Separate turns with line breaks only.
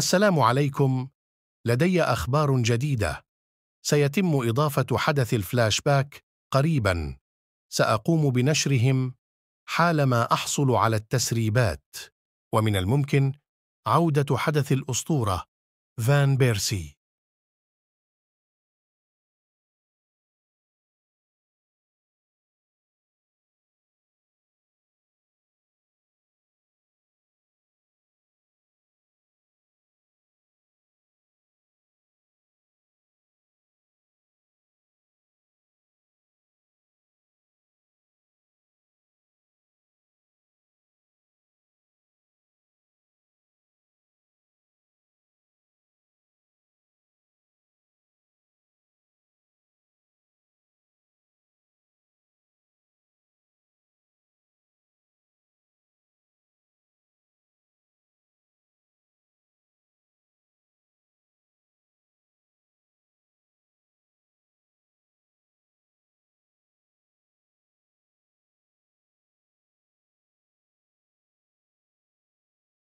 السلام عليكم لدي أخبار جديدة سيتم إضافة حدث الفلاش باك قريبا سأقوم بنشرهم حالما أحصل على التسريبات ومن الممكن عودة حدث الأسطورة فان بيرسي